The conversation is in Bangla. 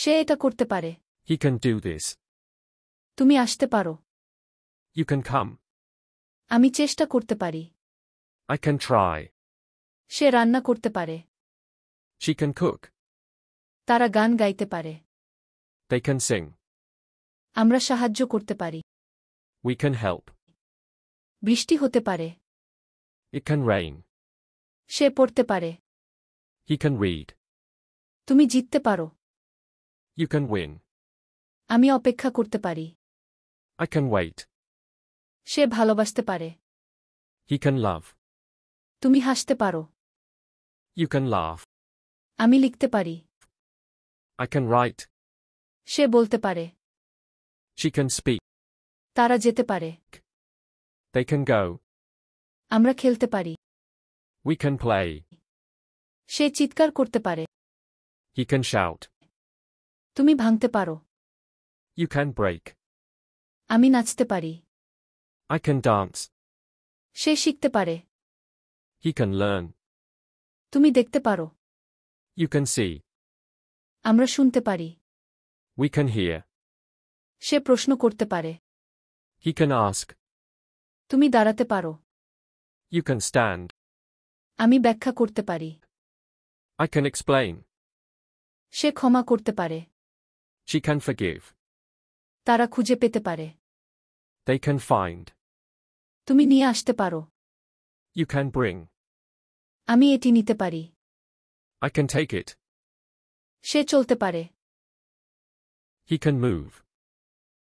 সে এটা করতে পারে হি ক্যান ডু দিস তুমি আসতে পারো ইউ ক্যান কাম আমি চেষ্টা করতে পারি আই ক্যান ট্রাই সে রান্না করতে পারে শি ক্যান খুক তারা গান গাইতে পারে দে ক্যান সিং আমরা সাহায্য করতে পারি উই ক্যান হেল্প বৃষ্টি হতে পারে ই ক্যান রাইন সে পড়তে পারে হি ক্যান রিড তুমি জিততে পারো You can win. আমি অপেক্ষা করতে পারি I can wait. সে ভালোবাসতে পারে He can love. তুমি হাসতে পারো You can laugh. আমি লিখতে পারি I can write. সে বলতে পারে She can speak. তারা যেতে পারে They can go. আমরা খেলতে পারি We can play. সে চিৎকার করতে পারে He can shout. তুমি ভাঙতে পারো ইউ ক্যান ব্রাইক আমি নাচতে পারি আই ক্যান ডান্স সে শিখতে পারে হি ক্যান লার্ন তুমি দেখতে পারো ইউ ক্যান সি আমরা শুনতে পারি উই ক্যান হিয়ার সে প্রশ্ন করতে পারে হি ক্যান আস্ক তুমি দাঁড়াতে পারো ইউ ক্যান স্ট্যান্ড আমি ব্যাখ্যা করতে পারি আই ক্যান এক্সপ্লেইন সে ক্ষমা করতে পারে She can forgive. Tara খুঁজে পেতে They can find. Tumi নিয়ে আসতে You can bring. আমি eti নিতে I can take it. She চলতে pare. He can move.